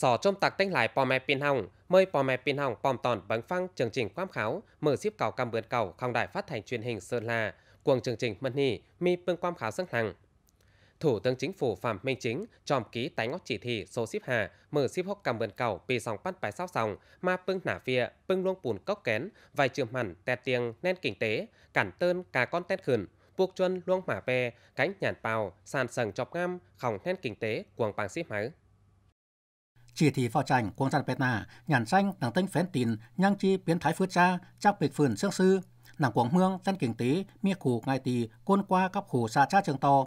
Sò trôm tạc tinh lại pò mẹ pin hỏng, mời pò mẹ pin hỏng pòm tòn bắn phăng chương trình quám kháo, mở ship cầu cam bươn cầu không đài phát thanh truyền hình Sơn La, cuồng chương trình mân hỉ, mi pưng quám kháo sân hằng. Thủ tướng Chính phủ Phạm Minh Chính chòm ký tái ngót chỉ thị số ship hà, mở ship hốc cầm bươn cầu pì sòng bắt bài sao sòng, ma pưng nả vía, pưng luông bùn cốc kén, vài trường hẳn, tẹt tiền, nên kinh tế, cản tơn, cà con tét khẩn, buộc chân luông mả pe cánh nhàn bào, sàn sầng chọc ngam, khỏng nên kinh tế, cuồng bằng ship máy chỉ thị vào chảnh quân dân Việt Nam nhàn xanh đảng tinh phén tín nhân chi biến thái phước cha chắc bịch phường xương sư nàng quảng hương dân kinh tế mi khu ngài tỳ côn qua cấp khủ xa cha trường to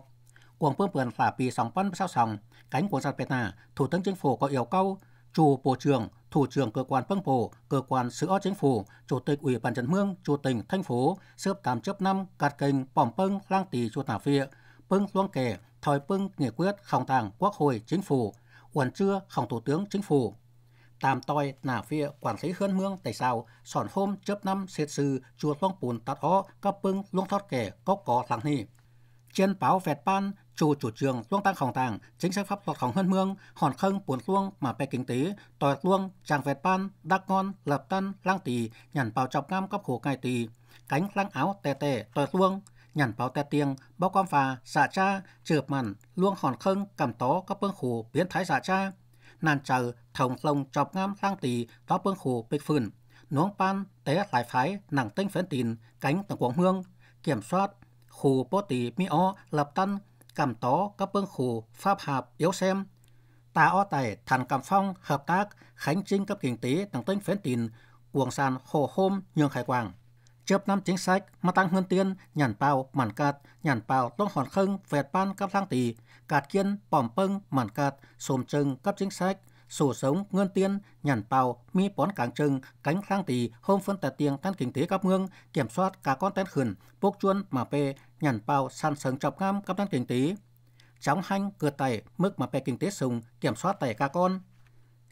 quảng phương vườn phả pì sóng văn sao sòng cánh quân dân Việt Nam thủ tướng chính phủ có yêu cầu chủ bộ trưởng thủ trưởng cơ quan phân bổ cơ quan o chính phủ chủ tịch ủy ban dân mương chủ tỉnh thành phố xếp tám chấp năm cạt kênh bỏm pâng lang tỳ chủ tả phịa pâng luông kể thời pâng nghị quyết không tàng quốc hội chính phủ uẩn trưa phòng Thủ tướng Chính phủ. Tam toi nả phía quản lý hơn mương tại sao sòn hôm chớp năm xét sư chùa phong bùn tát ó cấp bưng luông thoát kẻ có có lắng ni. Trên báo vẹt ban chủ chủ trường luông tăng khổng tàng chính sách pháp luật khổng hơn mương hòn khâng bùn luông mà bè kinh tế tòi luông chàng vẹt ban đắc ngon lập tân lang tì nhằn bảo chọc nam cấp khổ cai tì cánh lăng áo tè tè tòi luông nhằn báo tè tiếng bao quan và dạ cha trượp mặn luông hòn khưng cầm tó các bương khủ biến thái dạ cha nàn chờ thòng lồng chọc ngam lang tì đó bương khủ bịch phừng nuông pan té lại phái nặng tinh phấn tìn cánh tầng quảng hương kiểm soát khủ bố tì mi o lập tân cầm tó các bương khủ pháp hạp yếu xem ta o tài thành cầm phong hợp tác khánh trinh cấp kinh tế tầng tinh phấn tìn quảng sàn hồ hôm nhường khai quảng chấp năm chính sách mà tăng hơn tiên nhàn bao mặn cát, nhàn bao tôn hòn khưng vẹt ban cắp lang tỷ cát kiên bòm pâng mặn cát, xồm chừng cấp chính sách sổ sống ngân tiên nhàn bao mi bón cảng chừng, cánh lang tỷ hôm phân tài tiền tan kinh tế cấp ngương kiểm soát cả con tên khẩn bốc chuôn mà pe nhàn bao sàn sừng chọc ngam cấp tan kinh tế chóng hanh cửa tài, mức mà pe kinh tế sùng kiểm soát tài cả con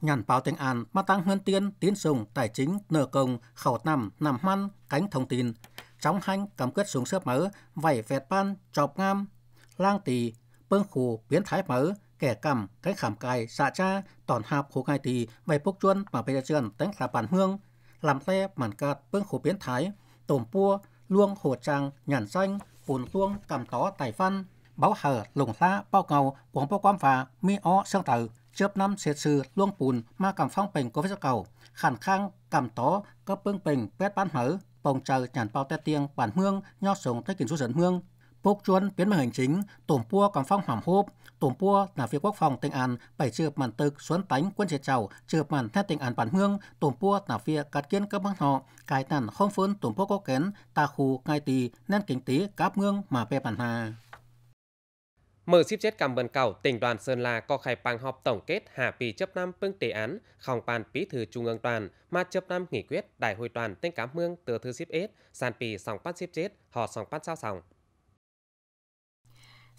nhàn báo tiếng An mà tăng hơn tiên tiến dùng tài chính nợ công khẩu nằm nằm măn cánh thông tin trong hành cầm quyết xuống xếp mở vảy vẹt ban chọc ngam lang tỳ bưng khủ biến thái mở kẻ cầm cái khảm cài xạ cha tòn hạp khu cài tỳ vảy bốc chuôn mà bây giờ chân tánh là bản hương làm te màn cạt bưng khủ biến thái tổm pua luông hồ trang nhàn xanh phùn luông cầm tó tài phân báo hở lùng la bao cầu cuồng bao quam phà mi ó sương tử chớp năm xét sự luông bùn mà cảm phong bình có với cầu khẳng khang cảm tố cấp bưng pet bán hở bồng trời nhàn bao tét tiêng bản hương nho sống thế kiến số dẫn hương Bốc chuôn biến mệnh hành chính, tổm pua cảm phong hàm hộp, tổm pua là phía quốc phòng tỉnh an, bảy trượp màn tực xuân tánh quân triệt chào, trượp màn thét tỉnh an bản hương, tổm pua là phía cát kiến cấp băng họ, cải tàn không phơn tổm pua có kén, ta khu ngai tì, nên kinh tế cáp ngương mà bè bản hà. Mở ship chết cầm bần cầu tỉnh đoàn Sơn La có khai bằng họp tổng kết hạ bì chấp năm phương tế án không bàn bí thư trung ương đoàn mà chấp năm nghị quyết đại hội đoàn tỉnh cảm mương từ thư ship ết sàn pì sòng phát ship chết họ sòng phát sao sòng.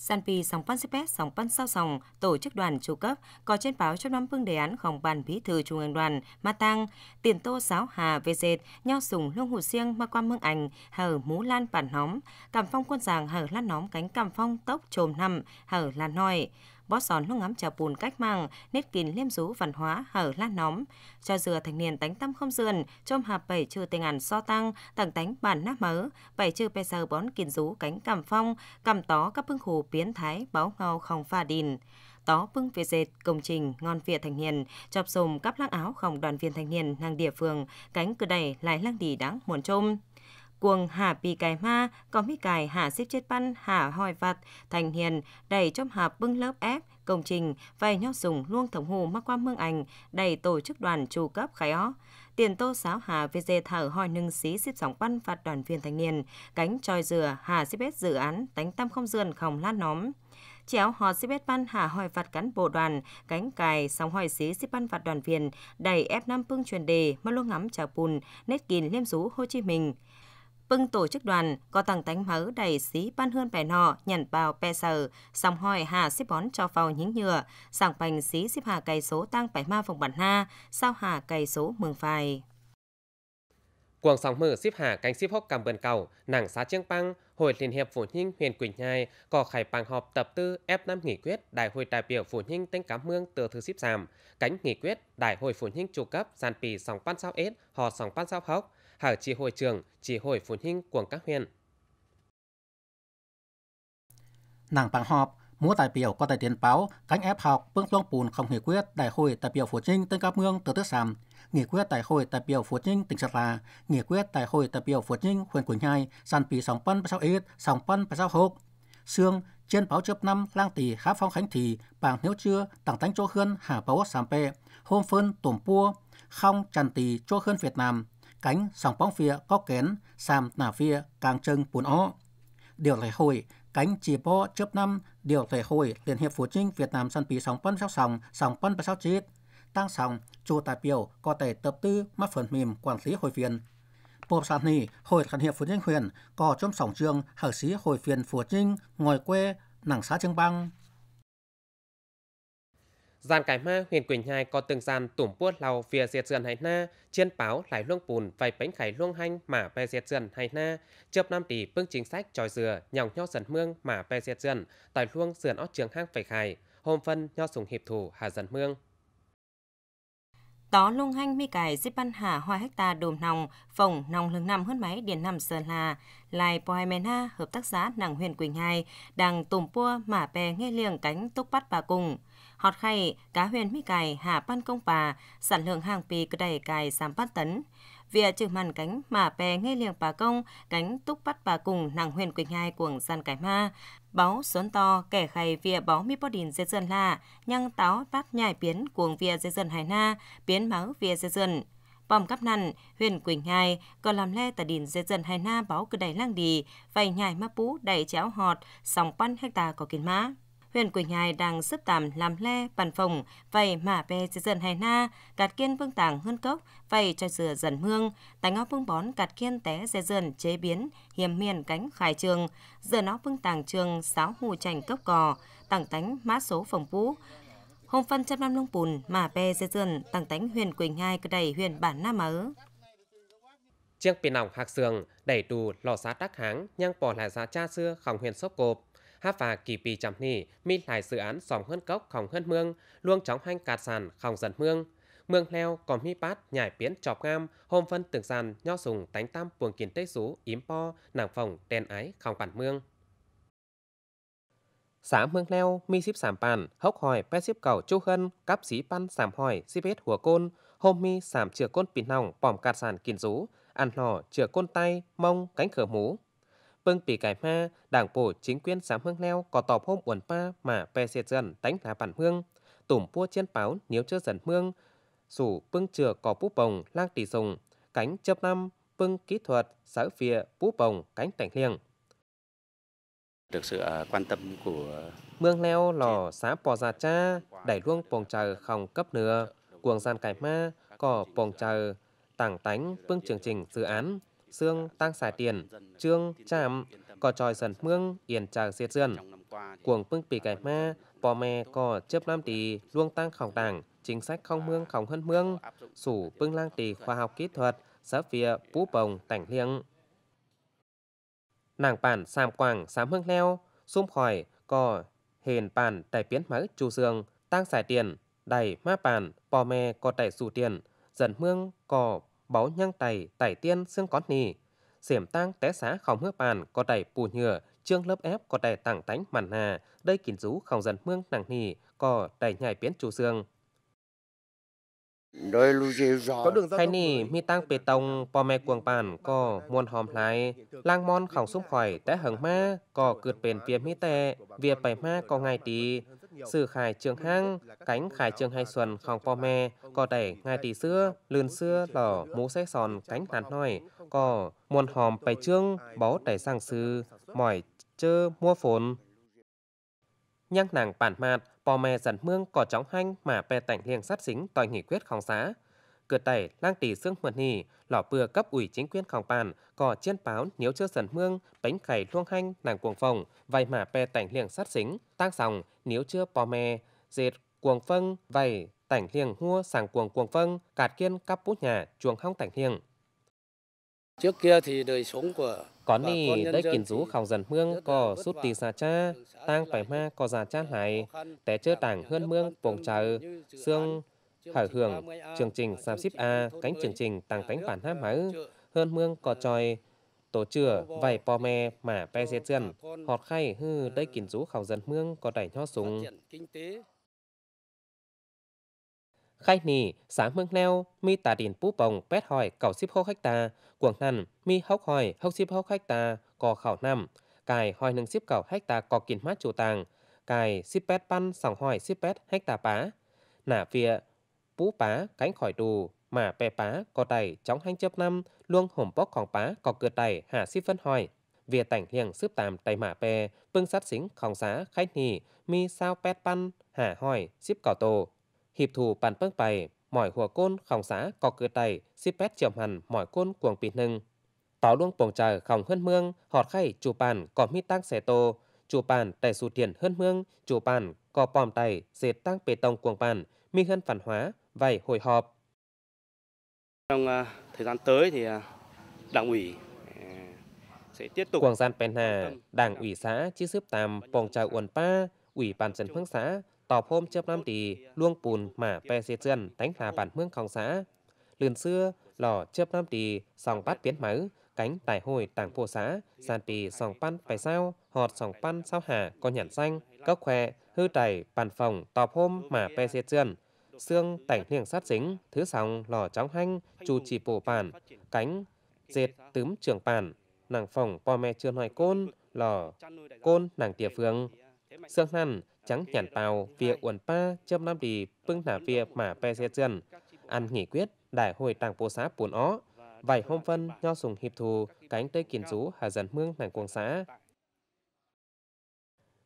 Sanpi sòng pan sipet sòng pan sao sòng tổ chức đoàn tru cấp có trên báo trong năm phương đề án phòng bàn bí thư trung ương đoàn ma tăng tiền tô giáo hà về dệt nho sùng lương hồ siêng ma quan mương ảnh hở mú lan bản nóm cảm phong quân giàng hở lan nóm cánh cảm phong tốc trồm năm hở lan nói bó sòn lúc ngắm chả bùn cách mạng, nét kín liêm rú văn hóa hở lan nóng Cho dừa thành niên tánh tâm không dườn, trôm hạp bảy trừ tình ảnh so tăng, tặng tánh bản nát mớ, bảy trừ pe sờ bón kín rú cánh cằm phong, cằm tó các phương hồ biến thái báo ngao không pha đìn tó bưng về dệt công trình ngon việt thành hiền chọc sồm cắp lăng áo khổng đoàn viên thanh niên nàng địa phương cánh cửa đầy lại lăng đi đáng muôn trôm cuồng hạ bì cài ma, có mi cài hạ xếp chết băn, hạ hỏi vặt, thành hiền, đầy trong hạp bưng lớp ép, công trình, vay nhau dùng luông thống hù mắc qua mương ảnh, đầy tổ chức đoàn chủ cấp khái ó. Tiền tô sáo hà về dê thở hỏi nâng xí xếp sóng băn phạt đoàn viên thanh niên, cánh tròi dừa hà xếp hết dự án, tánh tâm không dườn khổng lát nóm chéo họ xếp bét băn hà hỏi vặt cán bộ đoàn, cánh cài, sóng hỏi xí xếp băn vặt đoàn viên, đầy ép năm pưng truyền đề, mà luôn ngắm trà bùn, nét kín liêm rú Hồ Chí Minh. Vâng tổ chức đoàn có tăng tánh mớ đầy xí ban hơn bè nọ nhận bào pe sờ xong hỏi hà xếp bón cho vào nhính nhựa, sảng bành xí xếp hà cày số tăng bài ma phòng bản ha, sao hà cày số mừng phài. Cuồng sóng mở xếp hà cánh xếp hốc cầm bần cầu, nàng xá chiêng băng, Hội Liên hiệp Phụ Ninh huyện Quỳnh Nhai có khải bằng họp tập tư ép năm nghị quyết Đại hội đại biểu Phụ Ninh tỉnh Cám Mương từ thứ xếp giảm, cánh nghị quyết Đại hội Phụ Ninh chủ cấp giàn pì sòng ban sao ết, hò sòng ban sao hốc, hàng chi hội trưởng, chỉ hội phụ huynh của các huyện. Nàng bằng họp, múa tài biểu có tài tiền báo cánh ép học bước luông bùn không nghị quyết đại hội tài biểu phụ trinh tỉnh các mương từ tức sàm nghị quyết đại hội đại biểu phụ trinh tỉnh sạt là nghị quyết đại hội đại biểu phụ trinh huyện quỳnh nhai sàn pì sòng phân sáu ít sòng phân sáu hộp xương trên báo chớp năm lang tỷ khá phong khánh thì bảng nếu chưa tặng tánh cho hơn hà báo sàm pê hôm phân tổm pua không tràn tỷ cho hơn việt nam cánh sòng bóng phía có kén sam nà phía càng chân buồn ó. Điều lệ hội cánh chỉ bó chớp năm điều lệ hội Liên hiệp Phụ trinh Việt Nam sân bí sòng bắn sáu sòng sòng bắn sáu chết. Tăng sòng chùa đại biểu có thể tập tư mắt phần mềm quản lý hội viên. Bộ sản này, hội liên hiệp Phụ trinh huyện có trong sòng trường hở sĩ hội viên Phụ trinh ngồi quê nặng xã Trương băng gian cải ma huyền quỳnh hai có từng gian tủm buốt lầu phía diệt dườn hay na, chiên báo lại luông bùn vài bánh khải luông hanh mà về diệt dườn hay na, chớp năm tỷ bưng chính sách tròi dừa nhòng nho dần mương mà về diệt dườn, tài luông dườn ót trường hang phải khải, hôm phân nho sùng hiệp thủ hà dần mương. Tó lung hanh mi cải dếp ban hà hoa hecta đồm nòng, phồng nòng lưng năm hơn máy điền nằm sơn là, lại poai mena hợp tác xã nàng huyền quỳnh hai, đang tùm pua mà bè nghe liềng cánh túc bắt bà cùng họt khay, cá huyền mi cài, hà pan công bà, sản lượng hàng pì cơ đầy cài giảm bát tấn. Vìa trừ màn cánh mà pè nghe liền bà công, cánh túc bắt bà cùng nàng huyền quỳnh hai cuồng gian cái ma. Báo xuân to, kẻ khay vìa báo mi bó đình dây dân la nhăng táo bát nhài biến cuồng vìa dây dân hải na, biến máu vìa dây dân bom cắp năn huyền quỳnh hai còn làm le tà đình dây dần hai na báo cờ đầy lang đi vầy nhài ma pú đầy chéo họt sòng pan hecta có kiến má huyện Quỳnh Nhai đang sấp tạm làm le, bàn phòng, vầy mả bè dần hài na, cạt kiên vương tàng hơn cốc, vầy cho dừa dần hương, tánh ngó vương bón cạt kiên té dè dần chế biến, hiểm miền cánh khải trường, dừa nó vương tàng trường sáo hù chành cốc cò, tàng tánh mã số phòng vũ, hôm phân trăm năm lông bùn mà bè dê dườn tàng tánh huyện Quỳnh Hai cơ đầy huyện bản Nam Ớ. Chiếc pin nòng hạc sườn đẩy tù lò xá tắc háng, nhang bỏ lại giá cha xưa khỏng huyện sốc cộp, Há và kỳ bì chấm nỉ, mi lại dự án sòng hơn cốc không hơn mương, luôn chóng hanh cạt sàn không dần mương. Mương leo còn mi bát nhảy biến chọc ngam, hôm phân tường sàn nho sùng tánh tam buồng kiến tết rú, yếm po, nàng phòng, đèn ái, không bản mương. Xã Mương Leo, mi xíp sảm bàn, hốc hỏi pe xíp cầu chu hân, cắp xí pan sảm hỏi, xíp hết hùa côn, hôm mi sảm chừa côn pin nòng, bỏm cạt sàn kín rú, ăn lò chừa côn tay, mông, cánh khở mú. Bưng vâng, bị cải ma, đảng bộ chính quyền giám hương leo có tọp hôm uẩn pa mà về diệt dần đánh là bản hương. Tủm pua chiến báo nếu chưa dần hương. sủ bưng vâng chừa có bú bồng lang tỷ dùng, cánh chớp năm, bưng vâng kỹ thuật, sở phía bú bồng, cánh tảnh liêng. Được sự à, quan tâm của... Mương leo lò xã bò già cha, đẩy luông bồng chờ không cấp nửa, cuồng gian cải ma, cỏ bồng chờ tảng tánh bưng chương trình dự án xương tăng xài tiền, trương chạm, có tròi sần mương, yên tràng diệt dân. Cuồng bưng bị cái ma, bò mè có chớp lam tì, luôn tăng khỏng đảng, chính sách không mương khỏng hơn mương, sủ bưng lang tì khoa học kỹ thuật, xã phía bú bồng tảnh liêng. Nàng bản xàm quảng sám hương leo, xung khỏi, cò, hền bản tẩy biến máy chu dương, tăng xài tiền, đầy ma bản, bò mè có tẩy sủ tiền, dần mương, cò báo nhang tày tải tiên xương con nì xỉm tang té xá không hứa bàn có đầy pù nhựa trương lớp ép có đầy tảng tánh màn hà đây kín rú không dần mương nặng nì có đầy nhảy biến chủ xương hay nì mi tăng bê tông po mẹ cuồng bàn có muôn hòm lại lang mon khổng xung khỏi té hứng ma có cượt bền phía mi tệ việc bảy ma có ngày tí Sử khải trường hang, cánh khải trường hai xuân khòng po me, có đẩy ngài tỷ xưa, lươn xưa lỏ mũ xe sòn cánh hàn nói có muôn hòm bày trương, bó đẩy sang sư, mỏi chơ mua phồn. Nhăng nàng bản mạt, po me dần mương có chóng hanh mà pe tảnh liền sát xính tòi nghỉ quyết khóng xá. Cửa tẩy lang tỷ xương mượt nhì, lỏ vừa cấp ủy chính quyền khòng bàn cò chiên báo nếu chưa sần mương bánh khẩy luông hanh nàng cuồng phòng vài mà pe tảnh liền sát xính tăng sòng nếu chưa pò mè dệt cuồng phân vầy tảnh liền hua sàng cuồng cuồng phân cạt kiên cắp bút nhà chuồng hong tảnh liền trước kia thì đời sống của có nì đấy kiến rú khảo dần mương có sút tì xà cha tang phải ma có già cha lại té chơi tảng hơn mương bồng chờ xương hở hưởng chương trình sạp xíp A cánh chương trình tăng cánh bản hát máu hơn mương cò tròi tổ chừa vài po me mà pe xe chân họt khay hư ờ, đây kín rú khảo dân mương có đẩy nho súng khay nì sáng mương neo mi tà đìn pú bồng pét hỏi cầu ship hốc khách ta cuồng nằn mi hốc hỏi hốc ship hốc khách ta cò khảo năm cài hỏi nâng ship cầu khách ta cò kín mát chủ tàng cài ship pét pan sòng hỏi ship pét khách ta pá nả vịa Vũ pá cánh khỏi tù mà bè pá có đầy chóng hanh chấp năm, luôn hổm pá có cửa đầy hạ si phân hỏi. Việc tảnh hiền xếp tạm tay mạ bè, bưng sát xính khóng giá khách nhì, mi sao pet păn hạ hỏi, xếp cỏ tổ. Hiệp thủ bàn bưng bày, mỏi hùa côn khóng giá có cửa đầy, xếp pet chiều hẳn mỏi côn cuồng bị nâng. Tỏ luôn bổng trời khóng hơn mương, họt khay chủ bàn có mi tăng xe tô, chủ bàn tài sụ tiền hơn mương, chủ bàn có bòm tay dệt tăng bê tông cuồng bàn, mi hơn phản hóa, Vậy hội họp. Trong à, thời gian tới thì à, đảng ủy à, sẽ tiếp tục Quảng gian bên hà, đảng ủy xã chi xếp Tam, Pong trào uẩn pa, ủy ban dân phương xã, tọp hôm chớp năm tỷ, luông bùn mà pe xe chân, đánh là bản mương khong xã. Lần xưa, lò chớp năm tỷ, sòng bát biến máu, cánh tài hồi tảng vô xã, sàn tỷ sòng pan phải sao, họt sòng pan sao hà, có nhản xanh, cốc khỏe, hư tài bàn phòng, tọp hôm mà pe xe chân, xương tảnh niềng sát dính, thứ sòng lò chóng hanh, chu chỉ bổ bản, cánh, dệt tướm trường bản, nàng phòng po me chưa nói côn, lò, côn nàng tìa phương. Xương năn, trắng nhàn bào, via uẩn pa, châm nam đi, bưng thả via mà pe xe chân. Ăn nghỉ quyết, đại hội tàng bố xá buồn ó, vài hôm phân, nho sùng hiệp thù, cánh tây kiền rú, hà dần mương nàng cuồng xã,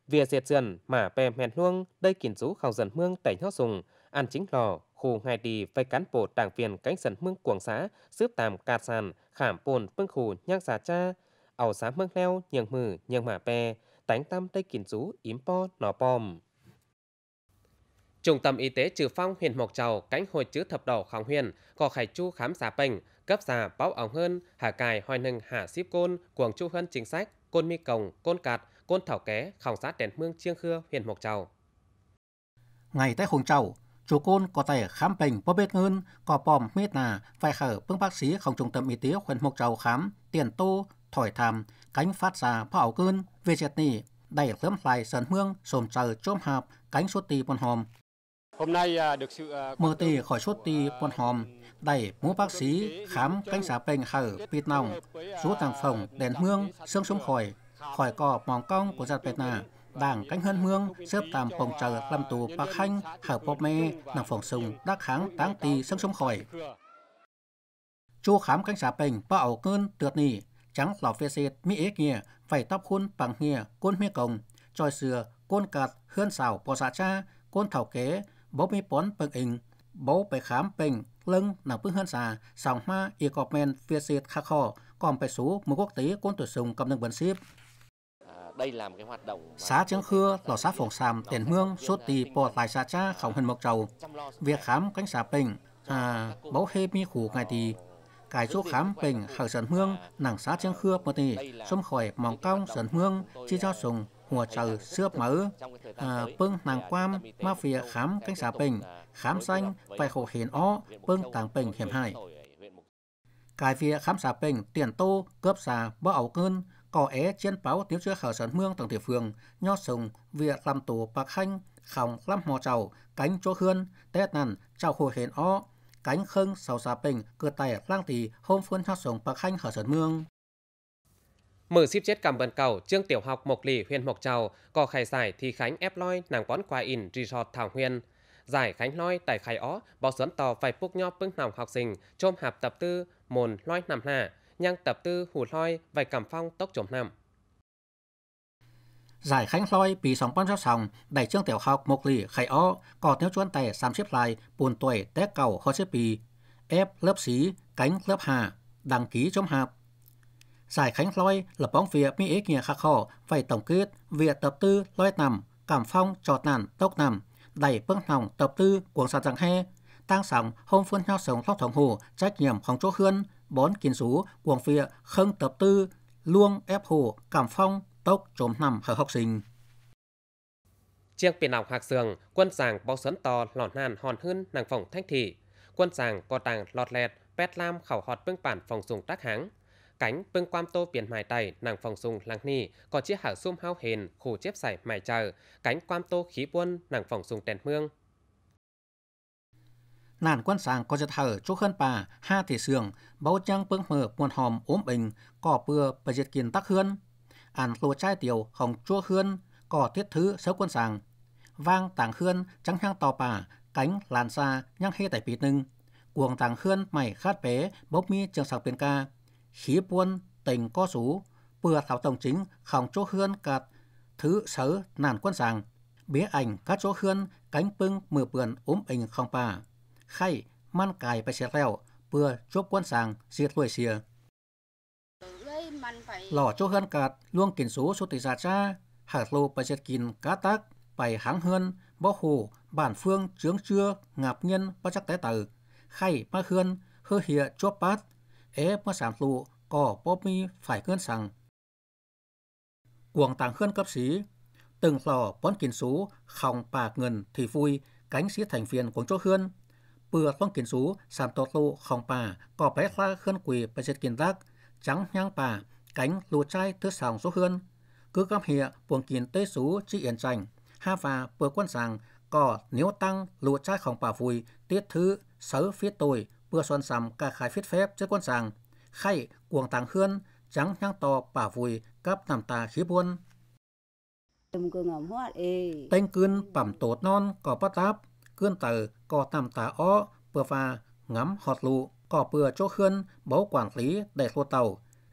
Việc diệt dần mà bè mèn luông đây kín rú khảo dần mương tẩy nhót sùng An chính lò, khu hai đi với cán bộ đảng viên cánh dân mương cuồng xã, xếp tàm cạt sàn, khảm bồn phương khu nhang xà cha, ảo giá mương leo, nhường mử, nhường mả pe tánh tam tây kín rú, ím po, nò pom. Trung tâm y tế Trừ Phong huyện Mộc Trầu cánh hội chữ thập đỏ Khóng Huyền có khải chu khám xà bệnh, cấp xà báo ống hơn, hạ cài hoài nâng hạ xíp côn, cuồng chu hân chính sách, côn mi cồng, côn cạt, côn thảo ké, khảo sát đèn mương chiêng khưa huyện Mộc Trầu. Ngày tới Hùng Trầu, chủ côn có thể khám bệnh bố biết hơn, có bòm miết nà, phải khở phương bác sĩ không trung tâm y tế huyện Mộc Châu khám, tiền tô, thổi thảm, cánh phát ra pháo cơn, về diệt nỉ, đẩy lấm lại sân hương, sồm trời chôm hạp, cánh suốt tì bọn hòm. Hôm nay à, được sự... À, Mơ khỏi suốt tì bọn hòm, đẩy mũ bác sĩ khám cánh xá bệnh khở vịt nòng, rút thằng phòng đèn hương, xương súng khỏi, khỏi cỏ mỏng cong của bệnh nà, đảng cánh hân mương xếp tạm phòng trợ làm tù bạc hanh hảo bọc mê nàng phòng sùng đắc kháng táng tì sông sông khỏi chu khám cánh xà bình ba ẩu cơn tượt nỉ trắng lò phê xịt mỹ ế nghìa phải tóc khuôn bằng nghìa côn mê cồng tròi sừa côn cạt hươn xảo bò xạ dạ cha côn thảo kế bố mi bón bằng ình bố bề khám bình lưng nàng bưng hươn xà sòng ma y cọp men phê xịt khắc khò còn bề số một quốc tế côn tuổi sùng cầm nâng bẩn ship đây là xá chứng khưa lò xá phòng sàm tiền hương sốt tì bò tài xá cha khổng hình mộc trầu việc khám cánh xà bình à bấu hê mi khủ ngày tì cái chỗ khám bình hở sần hương nàng xá chứng khưa bờ tì xâm khỏi mỏng cong sần hương chi cho à, sùng hùa trầu xưa mỡ à, bưng nàng quam ma phía khám cánh xà bình à, khám xanh phải khổ hiền ó à, bưng tàng bình hiểm hại cái phía khám xà bình tiền tô cướp xà bơ ẩu cơn có é trên báo tiêu chưa khảo sản mương tầng địa phương, nho sùng, việc làm tù bạc khanh, khòng lắm mò trầu, cánh chỗ hươn, tết nằn, trào hồ hến ó, cánh khưng sáu xà bình, cửa tài lang tỳ hôm phương nho sùng bạc khanh khảo sản mương. Mở ship chết cầm bần cầu, trương tiểu học Mộc Lì, huyện Mộc Trào, có khai giải thì Khánh ép loi nàng quán qua in resort Thảo huyên Giải Khánh loi tại khai ó, bỏ xuân tò phải búc nho bưng nòng học sinh, chôm hạp tập tư, môn loi nằm hạ nhang tập tư hủ loi vài cảm phong tốc chống nằm Giải Khánh Loi bị sóng bắn rớt sòng, đẩy trương tiểu học một lì khai ó, có nếu chuan tài xám xếp lại, buồn tuổi té cầu hoa xếp bì, ép lớp xí, cánh lớp hà, đăng ký chống hạp. Giải Khánh Loi lập bóng việc Mỹ ích nhà khắc khổ, phải tổng kết việc tập tư loi nằm, cảm phong trọt nàn tốc nằm, đẩy bước hỏng tập tư cuồng sạt răng he, tăng sóng hôm phương nhau sống lóc thống hồ trách nhiệm không chỗ hươn, bón kiến sú quảng phía không tập tư luông ép hồ cảm phong tốc trộm nằm hở học sinh chiêng biển học hạc sườn quân sàng bao sấn to lọt nàn hòn hơn nàng phòng thanh thị quân sàng co tàng lọt lẹt pet lam khảo hót bưng bản phòng dùng tác háng cánh bưng quam tô biển mài tay nàng phòng dùng lăng ni có chiếc hảo sum hao hền khổ chép sải mài chờ cánh quam tô khí buôn nàng phòng dùng đèn mương nạn quan sáng có giật hở chúc hơn bà ha thể sường báo trang bướng mở buồn hòm ốm bình cỏ bừa và diệt kiền tắc hươn ăn lô chai tiểu hồng chua hươn cỏ thiết thứ xấu quân sáng vang tàng hươn trắng hang tò bà cánh làn xa nhang hê tại pít nưng cuồng tàng hươn mày khát bé bốc mi trường sạc tiền ca khí buôn tình co sú bừa thảo tổng chính khổng chỗ hươn cạt thứ sớ nản quân sáng bế ảnh các chỗ hươn cánh pưng mười bườn ốm bình không bà ไข้มันกายไปเสียแล้วเพื่อชบกวนสางเสียด้วยเสียหล่อโจเฮือนกัดล่วงกินสูสุติศาสตร์หากโลไปเสียกินกาตักไปหังเฮือนบ่โหบ้านเฟืองเชื้องเชื้องาบเงินประจักแต่เตอไข่มาเฮือนเฮือเหียจวบปัดเอฟมาสามลูก็บ่มีฝ่ายเคลื่อนสั่งกวงต่างเคลื่อนกับสี từng lò bón kiền số khòng bạc ngân thì vui cánh sĩ thành phiền của chỗ hươn bừa phong kiến sú sàm tọt lụ khổng bà có bé la khơn quỷ bà diệt kiến tác trắng nhang bà cánh lù trai thứ sòng số hơn cứ gấp hịa buồng kiến tê sú chi yên trành ha và bừa quân sàng có nếu tăng lù trai khổng bà vui tiết thứ sớ phía tôi bừa xoan sầm cả khai phiết phép chứ quân sàng khay cuồng tàng hơn trắng nhang to bà vui cắp nằm tà khí buôn Tên cơn bẩm tột non có bắt áp เกื้อนเตอก็ตามตาอ้อเปื่อฟ้าง้ำหอดลูก็เปื่อโจเฮือน เบากว u ả n ลีได้โวเตา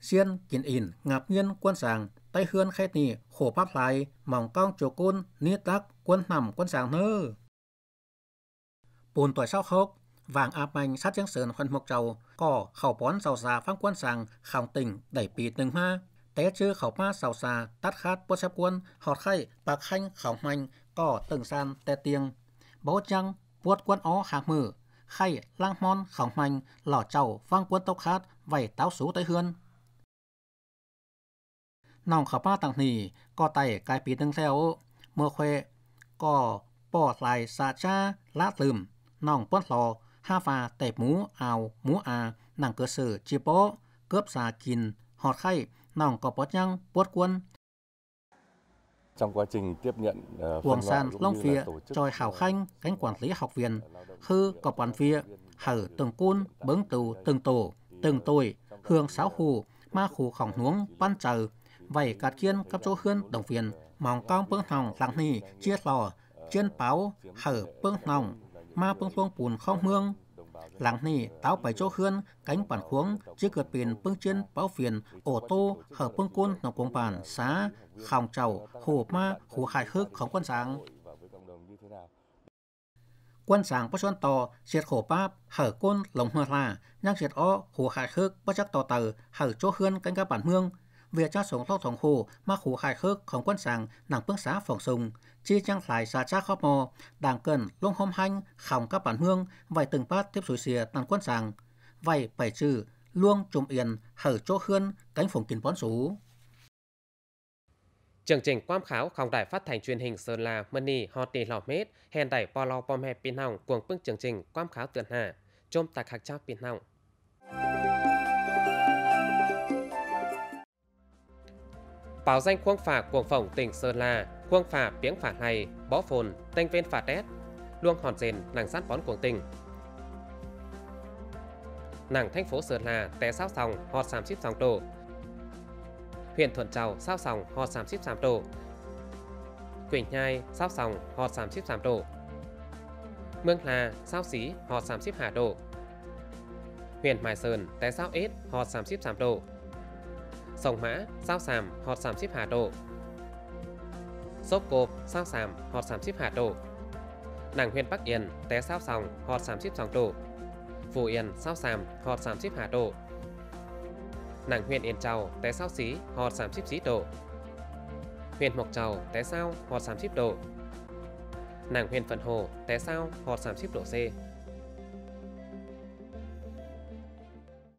เซียน กินอิน งับเงียนกวนสางไต้เฮือนแค่นี้โหภาพลาย หมองก้องโจกุนนี้ตักกวนนำกวนสางเนอปูนต่อยเศร้าคกวางอาบังชัดเจียงเสรินคนหมกเจ้าก็เข่าป้อนเสาสาฟังกวนสังข่าวติ่ง ได้ปีหนึ่งมาแต่ชื่อเขาป้าเสาสาตัดคาดปวดแสบกวน หอดไข้ปากไข้เข่ามันก็ตึงซานแต่เตียงบ่จังปวดกวนอ๋อหากมือไข้ล่างมอนของมันหล่อเจ้าฟังกวนตกคาดไวเต้าสูไตเฮือนน้องขับ้าต่างนี่ก็ไต่กายปีตึงแซวเมื่อเควก็ปอดลายสาชาลาดลืมน้องป้อนหลอห้าฟาเตะหมู เอา หมูอาหนังเกรเสือจีโปเกือบสากินหอดไข่น้องก็ปอดยังปวดกวน Trong quá trình tiếp nhận Quảng ờ, San, Long Phía, Tròi Hảo Khanh, cánh quản lý học viện, hư có quản phía, hở từng cun, bướng tù từng tổ, từng tuổi, hương sáu hù, ma hù khổng nuống, ban trờ, vậy cạt kiên cấp chỗ hương đồng viên, mỏng con bướng hồng lặng nì, chia lò, chiên báo, hở bướng hỏng, ma bướng phương bùn không hương, หลังนี้เต้าไปโจเฮือนกันปั่นขวงจะ้เกิดเป็นพป่้งเจียนเป้าเฟียนโอโต้เหอเปิ้งก้นนกวงปานสาข่างเจ้า โหมาหูขายฮึกของก้นสางกวนสางประชวนต่อเสียดโขป้าเห่อก้นหลงเฮือลานั่งเสียดอ้อหูขายฮึกประจักต่อเตอเห่อโจเฮือนกันกับปั่นเมือง เวียจ้าส่งทอสองโคมาหูขายฮึกของกวนสางหนังเป่งสาฝ่องสุง chia trang lại xa chắc khóc mò, đảng cần lông hôm hanh, khỏng các bản hương, vài từng phát tiếp sủi xìa tàn quân sàng, vài bảy trừ, luông trùm yên, hở chỗ khươn, cánh phùng kín bón số Chương trình quan khảo không đài phát thanh truyền hình Sơn La Mani Hò Tì Lò Mết, hèn đẩy bò lò bòm hẹp pin hỏng cuồng bức chương trình quan khảo tường hạ, chôm tạc hạc trao pin hỏng. Báo danh khuôn phả cuồng phỏng tỉnh Sơn La, khuôn phả piếng phả này, bó phồn, tanh ven phả tét, luông hòn rền, nàng sát bón cuồng tỉnh. Nàng thành phố Sơn La, té sao sòng, họt xám xíp sòng tổ. Huyện Thuận châu sao sòng, họt xám xíp sàm tổ. Quỳnh Nhai, sao sòng, họt xám xíp sàm tổ. Mương Hà, sao xí, họt xám xíp hà tổ. Huyện Mai Sơn, té sao ết, họt xám xíp sàm tổ sông mã, sao sàm, hòt sàm xếp hạ trổ. Sốp cộp, sao sàm, hòt sàm xếp hạ trổ. Nàng huyện Bắc Yên, té sao sòng, hòt sàm xếp sòng trổ. Phú Yên, sao sàm, hòt sàm xếp hạ trổ. Nàng huyện Yên Châu, té sao xí, hòt sàm xếp xí trổ. Huyện Mộc Châu, té sao, hòt sàm xếp trổ. Nàng huyện Phần Hồ, té sao, hòt sàm xếp trổ C.